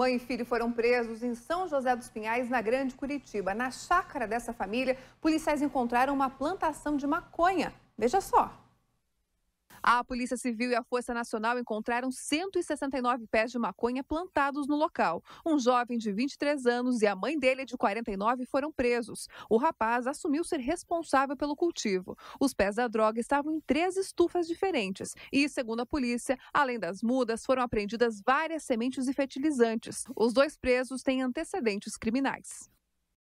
Mãe e filho foram presos em São José dos Pinhais, na Grande Curitiba. Na chácara dessa família, policiais encontraram uma plantação de maconha. Veja só. A Polícia Civil e a Força Nacional encontraram 169 pés de maconha plantados no local. Um jovem de 23 anos e a mãe dele de 49 foram presos. O rapaz assumiu ser responsável pelo cultivo. Os pés da droga estavam em três estufas diferentes e, segundo a polícia, além das mudas, foram apreendidas várias sementes e fertilizantes. Os dois presos têm antecedentes criminais.